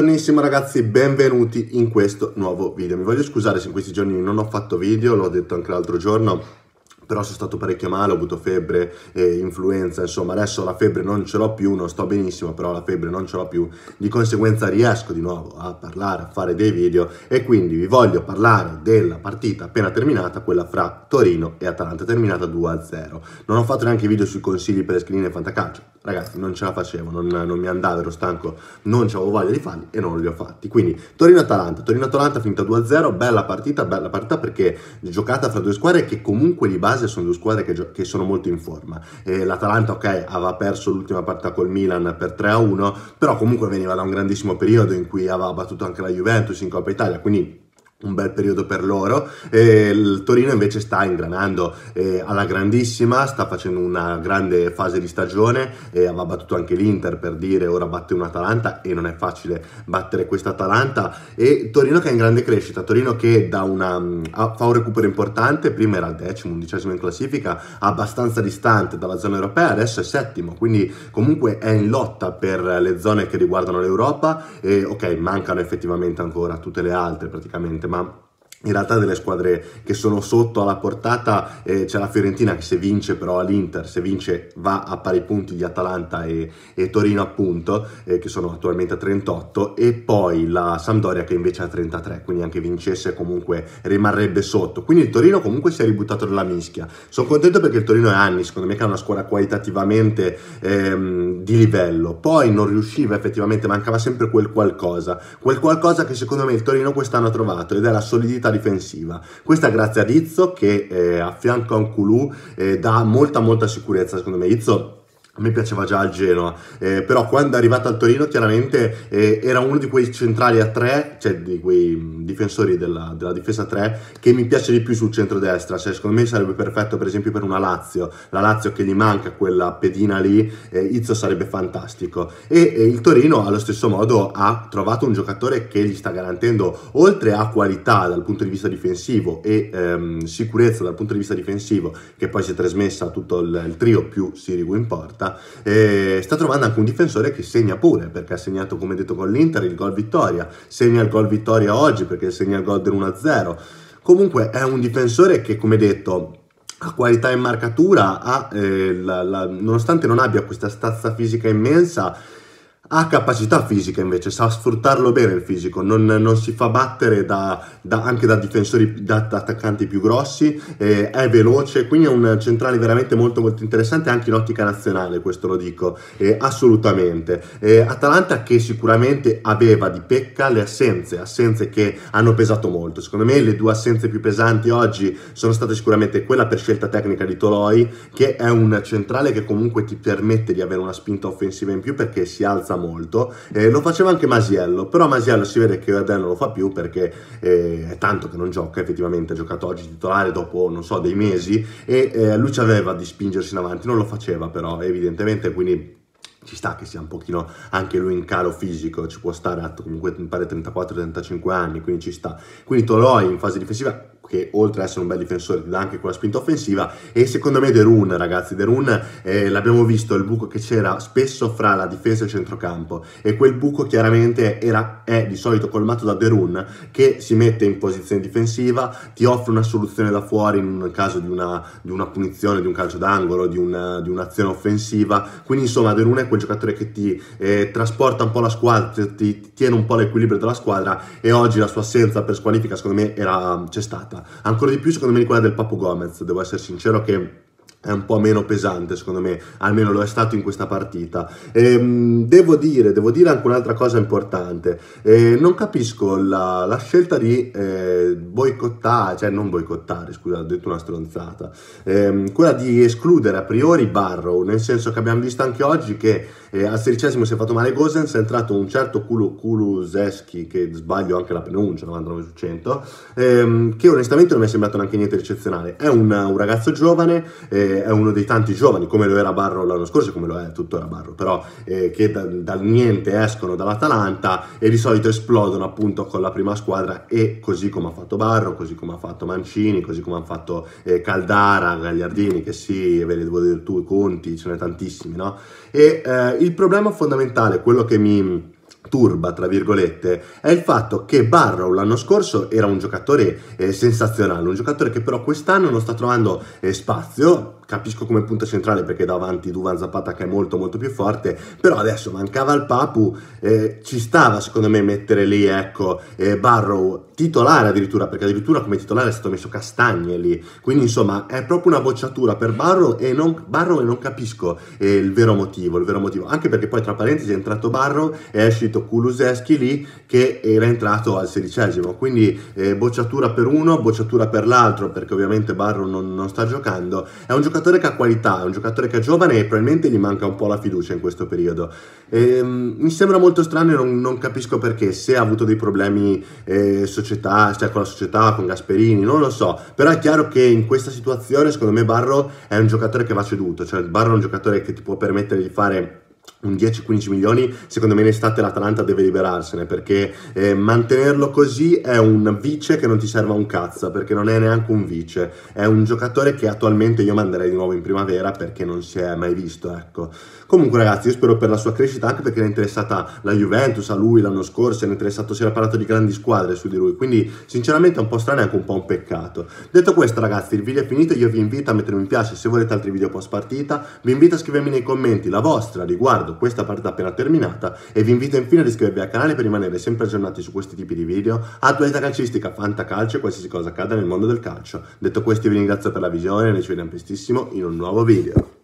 Buongiornissimo ragazzi, benvenuti in questo nuovo video. Mi voglio scusare se in questi giorni non ho fatto video, l'ho detto anche l'altro giorno, però sono stato parecchio male, ho avuto febbre, e eh, influenza, insomma adesso la febbre non ce l'ho più, non sto benissimo, però la febbre non ce l'ho più, di conseguenza riesco di nuovo a parlare, a fare dei video e quindi vi voglio parlare della partita appena terminata, quella fra Torino e Atalanta, terminata 2-0. Non ho fatto neanche video sui consigli per le screenine e fantacalcio, ragazzi non ce la facevo, non, non mi andavo, ero stanco, non avevo voglia di farli e non li ho fatti. Quindi Torino-Atalanta, Torino-Atalanta finita 2-0, bella partita, bella partita perché giocata fra due squadre che comunque di base base sono due squadre che, che sono molto in forma. Eh, L'Atalanta, ok, aveva perso l'ultima partita col Milan per 3-1, però comunque veniva da un grandissimo periodo in cui aveva battuto anche la Juventus in Coppa Italia, quindi un bel periodo per loro e il Torino invece sta ingranando eh, alla grandissima, sta facendo una grande fase di stagione, eh, aveva battuto anche l'Inter per dire ora batte un Atalanta e non è facile battere questa Atalanta e Torino che è in grande crescita, Torino che una, fa un recupero importante, prima era decimo, undicesimo in classifica, abbastanza distante dalla zona europea, adesso è settimo, quindi comunque è in lotta per le zone che riguardano l'Europa e ok mancano effettivamente ancora tutte le altre praticamente Mam. in realtà delle squadre che sono sotto alla portata eh, c'è la Fiorentina che se vince però all'Inter, se vince va a pari punti di Atalanta e, e Torino appunto eh, che sono attualmente a 38 e poi la Sampdoria che invece è a 33 quindi anche vincesse comunque rimarrebbe sotto quindi il Torino comunque si è ributtato nella mischia sono contento perché il Torino è anni secondo me che è una squadra qualitativamente ehm, di livello poi non riusciva effettivamente mancava sempre quel qualcosa quel qualcosa che secondo me il Torino quest'anno ha trovato ed è la solidità qualità difensiva. Questa grazie ad Izzo che eh, a fianco a un culù eh, dà molta molta sicurezza secondo me. Izzo a me piaceva già il Genoa, eh, però quando è arrivato al Torino chiaramente eh, era uno di quei centrali a tre, cioè di quei difensori della, della difesa a tre, che mi piace di più sul centro-destra, cioè secondo me sarebbe perfetto per esempio per una Lazio, la Lazio che gli manca quella pedina lì, eh, Izzo sarebbe fantastico. E, e, eh, il Torino allo stesso modo ha trovato un giocatore che gli sta garantendo, oltre a qualità dal punto di vista difensivo e ehm, sicurezza dal punto di vista difensivo, che poi si è trasmessa a tutto il, il trio più Sirigu in porta, eh, sta trovando anche un difensore che segna pure, perché ha segnato, come detto, con l'Inter il gol vittoria, segna il gol vittoria oggi perché segna il gol del 1-0. Comunque è un difensore che, come detto, ha qualità in marcatura, ha, eh, la, la, nonostante non abbia questa stazza fisica immensa, ha capacità fisica invece, sa sfruttarlo bene il fisico, non, non si fa battere da, da, anche da difensori, da, da attaccanti più grossi, eh, è veloce, quindi è un centrale veramente molto molto interessante anche in ottica nazionale, questo lo dico, eh, assolutamente. Eh, Atalanta che sicuramente aveva di pecca le assenze, assenze che hanno pesato molto, secondo me le due assenze più pesanti oggi sono state sicuramente quella per scelta tecnica di Toloi, che è un centrale che comunque ti permette di avere una spinta offensiva in più perché si alza molto. Eh, lo faceva anche Masiello, però Masiello si vede che Adè non lo fa più perché eh, è tanto che non gioca, effettivamente ha giocato oggi titolare dopo, non so, dei mesi e eh, lui aveva di spingersi in avanti, non lo faceva però evidentemente, quindi ci sta che sia un pochino anche lui in calo fisico, ci può stare a comunque mi pare 34-35 anni, quindi ci sta. Quindi Toloi in fase difensiva che oltre ad essere un bel difensore ti dà anche quella spinta offensiva e secondo me De Run ragazzi De Run eh, l'abbiamo visto il buco che c'era spesso fra la difesa e il centrocampo e quel buco chiaramente era, è di solito colmato da De Run che si mette in posizione difensiva ti offre una soluzione da fuori in caso di una, di una punizione di un calcio d'angolo di, una, di, un'azione offensiva quindi insomma De Run è quel giocatore che ti eh, trasporta un po' la squadra ti, ti tiene un po' l'equilibrio della squadra e oggi la sua assenza per squalifica secondo me era, c'è stata Ancora di più secondo me di quella del Papu Gomez, devo essere sincero che è un po' meno pesante secondo me, almeno lo è stato in questa partita. Ehm, devo, dire, devo dire anche un'altra cosa importante, ehm, non capisco la, la scelta di eh, boicottare, cioè non boicottare, scusa, ho detto una stronzata, ehm, quella di escludere a priori Barrow, nel senso che abbiamo visto anche oggi che eh, al sedicesimo si è fatto male Gosens, è entrato un certo Kulu, Kuluseschi, che sbaglio anche la pronuncia, 99 su 100, ehm, che onestamente non mi è sembrato neanche niente eccezionale, è un, un ragazzo giovane, eh, è uno dei tanti giovani, come lo era Barro l'anno scorso, come lo è tuttora Barro, però eh, che da, dal niente escono dall'Atalanta e di solito esplodono appunto con la prima squadra e così come ha fatto Barro, così come ha fatto Mancini, così come ha fatto eh, Caldara, Gagliardini, che sì, ve li devo dire tu, Conti, ce ne tantissimi, no? E eh, il problema fondamentale, quello che mi turba, tra virgolette, è il fatto che Barrow l'anno scorso era un giocatore eh, sensazionale, un giocatore che però quest'anno non sta trovando eh, spazio, capisco come punta centrale perché davanti Duvan Zapata che è molto molto più forte, però adesso mancava il Papu, eh, ci stava secondo me mettere lì ecco eh, Barrow titolare addirittura, perché addirittura come titolare è stato messo Castagne lì, quindi insomma è proprio una bocciatura per Barrow e non, Barrow e non capisco eh, il vero motivo, il vero motivo, anche perché poi tra parentesi è entrato Barrow e è uscito sostituito Kuluseschi lì che era entrato al sedicesimo, quindi eh, bocciatura per uno, bocciatura per l'altro, perché ovviamente Barro non, non, sta giocando, è un giocatore che ha qualità, è un giocatore che è giovane e probabilmente gli manca un po' la fiducia in questo periodo. E, ehm, mi sembra molto strano e non, non, capisco perché, se ha avuto dei problemi eh, società, cioè con la società, con Gasperini, non lo so, però è chiaro che in questa situazione secondo me Barro è un giocatore che va ceduto, cioè Barro è un giocatore che ti può permettere di fare un 10-15 milioni, secondo me in estate l'Atalanta deve liberarsene perché eh, mantenerlo così è un vice che non ti serve a un cazzo perché non è neanche un vice, è un giocatore che attualmente io manderei di nuovo in primavera perché non si è mai visto, ecco. Comunque ragazzi, io spero per la sua crescita anche perché ne è interessata la Juventus a lui l'anno scorso, ne è interessato, si era parlato di grandi squadre su di lui, quindi sinceramente è un po' strano e anche un po' un peccato. Detto questo ragazzi, il video è finito, io vi invito a mettere un mi piace se volete altri video post partita, vi invito a scrivermi nei commenti la vostra riguardo riguardo questa partita appena terminata e vi invito infine ad iscrivervi al canale per rimanere sempre aggiornati su questi tipi di video, attualità calcistica, fantacalcio e qualsiasi cosa accada nel mondo del calcio. Detto questo vi ringrazio per la visione e ci vediamo prestissimo in un nuovo video.